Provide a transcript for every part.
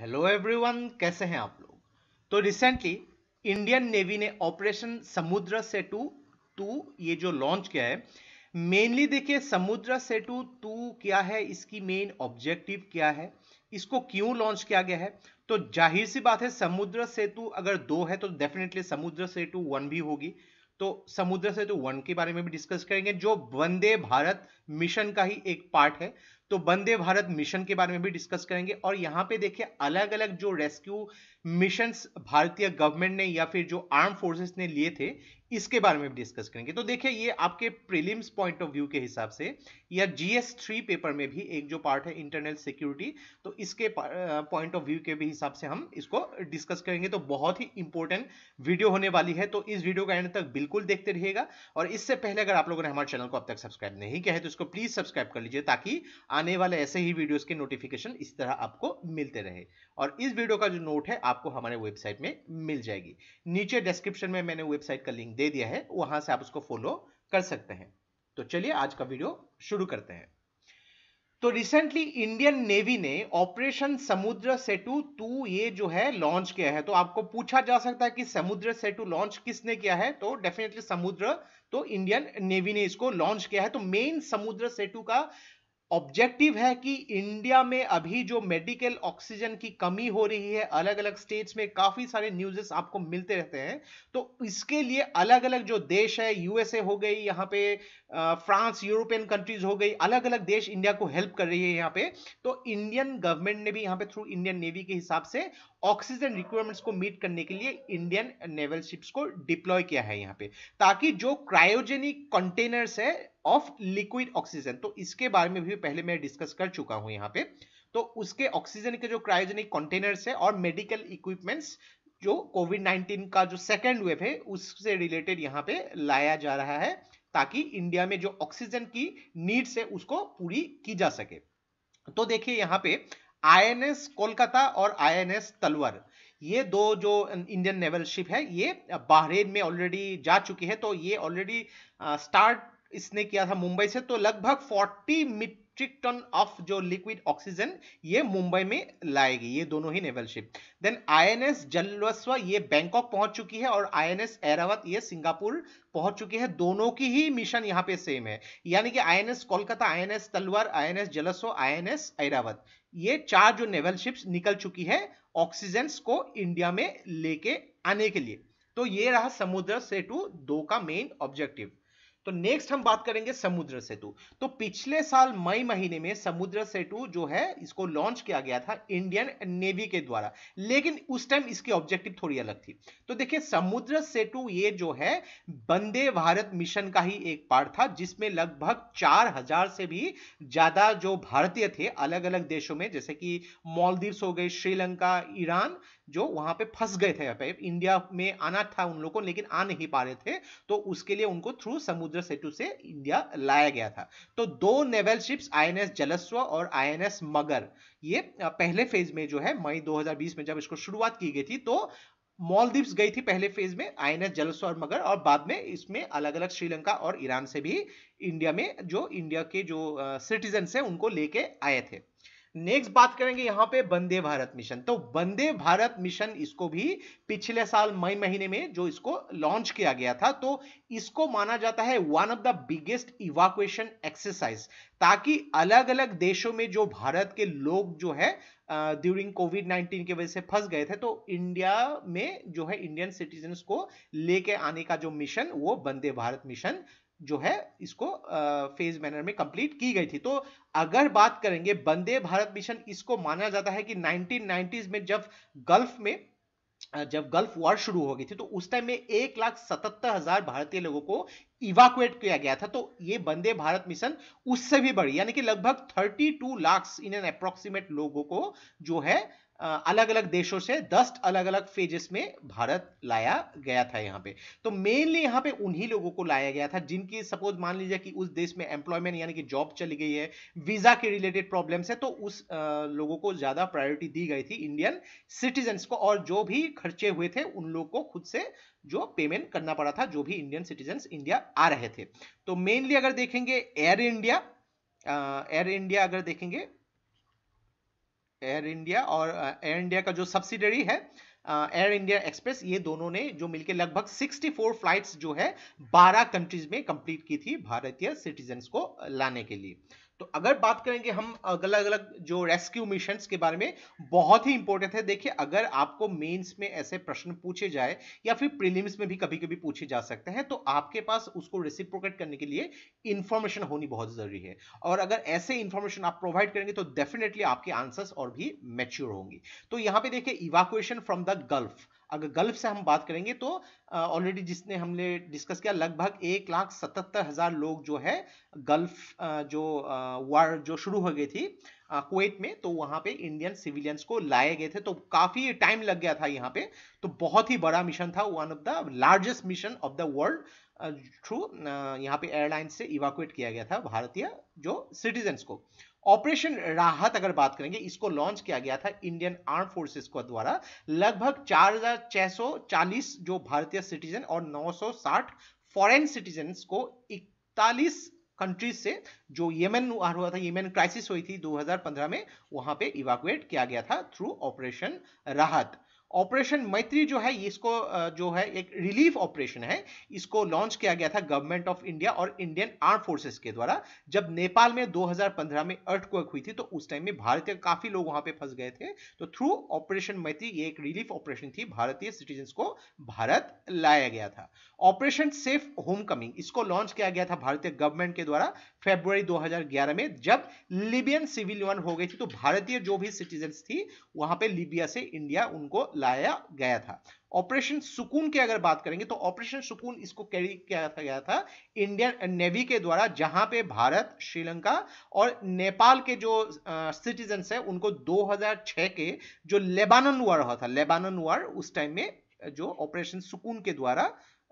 hello everyone कैसे हैं आप लोग तो रिसेंटली इंडियन नेवी ने ऑपरेशन समुद्र सेटू टू ये जो लॉन्च किया है मेनली देखिए समुद्र सेटू टू क्या है इसकी मेन ऑब्जेक्टिव क्या है इसको क्यों लॉन्च किया गया है तो जाहिर सी बात है समुद्र सेतु अगर दो है तो डेफिनेटली समुद्र सेतु वन भी होगी तो समुद्र सेतु वन के बारे में भी डिस्कस करेंगे जो वंदे भारत मिशन का ही एक पार्ट है तो वंदे भारत मिशन के बारे में भी डिस्कस करेंगे और यहाँ पे देखिए अलग अलग जो रेस्क्यू मिशन भारतीय गवर्नमेंट ने या फिर जो आर्म फोर्सेस ने लिए थे इसके बारे में भी डिस्कस करेंगे तो देखिए ये आपके प्रीलिम्स पॉइंट ऑफ व्यू के हिसाब से या जीएस थ्री पेपर में भी एक जो पार्ट है इंटरनल सिक्योरिटी तो इसके पॉइंट ऑफ व्यू के भी हिसाब से हम इसको डिस्कस करेंगे तो बहुत ही इंपॉर्टेंट वीडियो होने वाली है तो इस वीडियो का एंड तक बिल्कुल देखते रहिएगा और इससे पहले अगर आप लोगों ने हमारे चैनल को अब तक सब्सक्राइब नहीं किया है तो इसको प्लीज सब्सक्राइब कर लीजिए ताकि आने वाले ऐसे ही वीडियोज के नोटिफिकेशन इस तरह आपको मिलते रहे और इस वीडियो का जो नोट है आपको हमारे वेबसाइट में मिल जाएगी नीचे डिस्क्रिप्शन में मैंने वेबसाइट का लिंक दे दिया है वहां से आप उसको फॉलो कर सकते हैं तो चलिए आज का वीडियो शुरू करते हैं तो रिसेंटली इंडियन नेवी ने ऑपरेशन समुद्र सेतु टू ये जो है लॉन्च किया है तो आपको पूछा जा सकता है कि समुद्र सेतु लॉन्च किसने किया है तो डेफिनेटली समुद्र तो इंडियन नेवी ने इसको लॉन्च किया है तो मेन समुद्र सेतु का ऑब्जेक्टिव है कि इंडिया में अभी जो मेडिकल ऑक्सीजन की कमी हो रही है अलग अलग स्टेट्स में काफी सारे न्यूजेस आपको मिलते रहते हैं तो इसके लिए अलग अलग जो देश है यूएसए हो गई यहाँ पे फ्रांस यूरोपियन कंट्रीज हो गई अलग अलग देश इंडिया को हेल्प कर रही है यहाँ पे तो इंडियन गवर्नमेंट ने भी यहाँ पे थ्रू इंडियन नेवी के हिसाब से ऑक्सीजन रिक्वायरमेंट्स को मीट करने के लिए इंडियन नेवल शिप्स को डिप्लॉय किया है यहाँ पे ताकि जो क्रायोजेनिक कंटेनर्स है ऑफ लिक्विड ऑक्सीजन तो इसके बारे में भी पहले मैं डिस्कस कर चुका हूं यहाँ पे तो उसके ऑक्सीजन के जो क्रायोजेनिक कंटेनर्स है और मेडिकल इक्विपमेंट्स जो कोविड 19 का जो सेकेंड वेव है उससे रिलेटेड यहाँ पे लाया जा रहा है ताकि इंडिया में जो ऑक्सीजन की नीड्स है उसको पूरी की जा सके तो देखिए यहाँ पे आईएनएस कोलकाता और आईएनएस तलवर ये दो जो इंडियन नेवल शिप है ये बहरेन में ऑलरेडी जा चुकी है तो ये ऑलरेडी स्टार्ट इसने किया था मुंबई से तो लगभग 40 मिट मेट्रिक टन ऑफ जो लिक्विड ऑक्सीजन ये मुंबई में लाएगी ये दोनों ही naval ship then INS Jalashwa ये बैंकॉक पहुंच चुकी है और आईएनएस एरावत ये सिंगापुर पहुंच चुकी है दोनों की ही मिशन यहाँ पे सेम है यानी कि INS Kolkata INS Talwar INS Jalashwa INS Airavat ये चार जो नेवल शिप्स निकल चुकी है ऑक्सीजन को इंडिया में लेके आने के लिए तो ये रहा समुद्र सेतु दो का मेन ऑब्जेक्टिव तो नेक्स्ट हम बात करेंगे समुद्र सेतु तो पिछले साल मई महीने में समुद्र सेतु जो है इसको लॉन्च किया गया था इंडियन नेवी के द्वारा लेकिन उस टाइम इसकी ऑब्जेक्टिव थोड़ी अलग थी तो देखिए समुद्र सेतु ये जो है वंदे भारत मिशन का ही एक पार्ट था जिसमें लगभग चार से भी ज्यादा जो भारतीय थे अलग अलग देशों में जैसे कि मालदीव्स हो गए श्रीलंका ईरान जो वहां पे फंस गए थे इंडिया में आना था उन लोगों को लेकिन आ नहीं पा रहे थे तो उसके लिए उनको थ्रू समुद्र समुद्र सेतु से इंडिया लाया गया था तो दो नेवल शिप्स आईएनएस जलस्व और आईएनएस मगर ये पहले फेज में जो है मई 2020 में जब इसको शुरुआत की गई थी तो मॉलदीव्स गई थी पहले फेज में आईएनएस जलस्व और मगर और बाद में इसमें अलग अलग श्रीलंका और ईरान से भी इंडिया में जो इंडिया के जो सिटीजन है उनको लेके आए थे नेक्स्ट बात करेंगे यहां पे वंदे भारत मिशन तो वंदे भारत मिशन इसको भी पिछले साल मई महीने में जो इसको लॉन्च किया गया था तो इसको माना जाता है one of the biggest evacuation exercise ताकि अलग अलग देशों में जो भारत के लोग जो है ड्यूरिंग कोविड 19 की वजह से फंस गए थे तो इंडिया में जो है इंडियन सिटीजन को लेके आने का जो मिशन वो वंदे भारत मिशन जो है इसको फेज मैनर में कंप्लीट की गई थी तो अगर बात करेंगे वंदे भारत मिशन इसको माना जाता है कि 1990s में जब गल्फ में जब गल्फ वॉर शुरू हो गई थी तो उस टाइम में एक लाख सतहत्तर हजार भारतीय लोगों को इवाकुएट किया गया था तो ये वंदे भारत मिशन उससे भी बड़ी यानी कि लगभग 32 लाख इन एन अप्रोक्सीमेट लोगों को जो है अलग अलग देशों से दस अलग अलग फेजेस में भारत लाया गया था यहाँ पे तो मेनली यहाँ पे उन्हीं लोगों को लाया गया था जिनकी सपोज मान लीजिए कि उस देश में एम्प्लॉयमेंट यानी कि जॉब चली गई है वीजा के रिलेटेड प्रॉब्लम्स है तो उस आ, लोगों को ज्यादा प्रायोरिटी दी गई थी इंडियन सिटीजन्स को और जो भी खर्चे हुए थे उन लोग को खुद से जो पेमेंट करना पड़ा था जो भी इंडियन सिटीजन इंडिया आ रहे थे तो मेनली अगर देखेंगे एयर इंडिया एयर इंडिया अगर देखेंगे एयर इंडिया और एयर uh, इंडिया का जो सब्सिडरी है एयर इंडिया एक्सप्रेस ये दोनों ने जो मिलकर लगभग 64 फ्लाइट्स जो है 12 कंट्रीज में कंप्लीट की थी भारतीय सिटीजन्स को लाने के लिए तो अगर बात करेंगे हम अलग अलग जो रेस्क्यू मिशन के बारे में बहुत ही इंपॉर्टेंट है देखिए अगर आपको मेंस में ऐसे प्रश्न पूछे जाए या फिर प्रीलिम्स में भी कभी कभी पूछे जा सकते हैं तो आपके पास उसको रिसिप्रोकेट करने के लिए इंफॉर्मेशन होनी बहुत जरूरी है और अगर ऐसे इंफॉर्मेशन आप प्रोवाइड करेंगे तो डेफिनेटली आपके आंसर्स और भी मेच्योर होंगी तो यहां पर देखिए इवाकुएशन फ्रॉम द गल्फ अगर गल्फ से हम बात करेंगे तो ऑलरेडी जिसने हमने डिस्कस किया लगभग एक लाख सतहत्तर हज़ार लोग जो है गल्फ जो वार जो शुरू हो गई थी कुवैत में तो वहाँ पे इंडियन सिविलियंस को लाए गए थे तो काफ़ी टाइम लग गया था यहाँ पे तो बहुत ही बड़ा मिशन था one of the largest mission of the world through यहाँ पे एयरलाइन से इवाकुएट किया गया था भारतीय जो सिटीजन्स को ऑपरेशन राहत अगर बात करेंगे इसको लॉन्च किया गया था इंडियन आर्म फोर्सेस को द्वारा लगभग चालीस जो भारतीय सिटीजन और 960 फॉरेन सिटीजन को इकतालीस कंट्रीज से जो येमेन हुआ था येमेन क्राइसिस हुई थी 2015 में वहां पे इवाकुएट किया गया था थ्रू ऑपरेशन राहत ऑपरेशन मैत्री जो है इसको जो है एक रिलीफ ऑपरेशन है इसको लॉन्च किया गया था गवर्नमेंट ऑफ इंडिया और इंडियन आर्म फोर्सेस के द्वारा जब नेपाल में 2015 में अर्थक्वेक हुई थी तो उस टाइम में भारतीय काफी लोग वहां पे फंस गए थे तो थ्रू ऑपरेशन मैत्री ये एक रिलीफ ऑपरेशन थी भारतीय सिटीजन को भारत लाया गया था ऑपरेशन सेफ होम कमिंग इसको लॉन्च किया गया था भारतीय गवर्नमेंट के द्वारा फेब्रुवरी 2011 में जब लिबियन सिविल वन हो गई थी तो भारतीय जो भी सिटीजन थी वहां पे लिबिया से इंडिया उनको लाया गया था ऑपरेशन सुकून की अगर बात करेंगे तो ऑपरेशन सुकून इसको कैरी किया गया था इंडियन नेवी के द्वारा जहां पे भारत श्रीलंका और नेपाल के जो सिटीजन है उनको 2006 के जो लेबानन वॉर हुआ था लेबानन वॉर उस टाइम में जो ऑपरेशन सुकून के द्वारा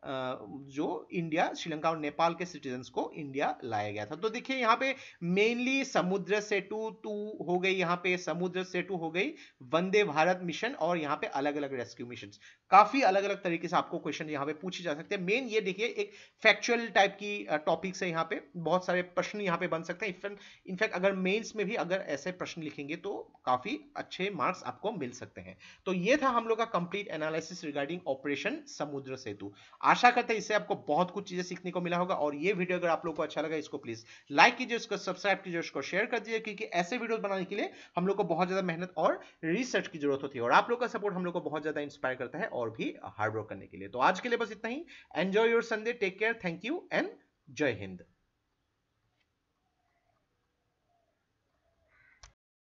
जो इंडिया श्रीलंका और नेपाल के सिटीजन को इंडिया लाया गया था तो देखिए यहाँ पे मेनली समुद्र सेतु टू हो गई यहाँ पे समुद्र सेतु हो गई वंदे भारत मिशन और यहाँ पे अलग अलग रेस्क्यू मिशन काफी अलग अलग तरीके से आपको क्वेश्चन यहाँ पे पूछे जा सकते हैं मेन ये देखिए एक फैक्चुअल टाइप की टॉपिक्स है यहाँ पे बहुत सारे प्रश्न यहाँ पे बन सकते हैं इनफैक्ट अगर मेन्स में भी अगर ऐसे प्रश्न लिखेंगे तो काफी अच्छे मार्क्स आपको मिल सकते हैं तो ये था हम लोग का complete analysis regarding operation Samudra सेतु आज आशा करते हैं इससे आपको बहुत कुछ चीजें सीखने को मिला होगा और ये वीडियो अगर आप लोग को अच्छा लगा इसको प्लीज लाइक कीजिए उसको सब्सक्राइब कीजिए उसको शेयर कर दीजिए क्योंकि ऐसे वीडियो बनाने के लिए हम लोग को बहुत ज्यादा मेहनत और रिसर्च की जरूरत होती है और आप लोग का सपोर्ट हम लोग को बहुत ज्यादा इंस्पायर करता है और भी हार्ड वर्क करने के लिए तो आज के लिए बस इतना ही enjoy your Sunday take care thank you and जय हिंद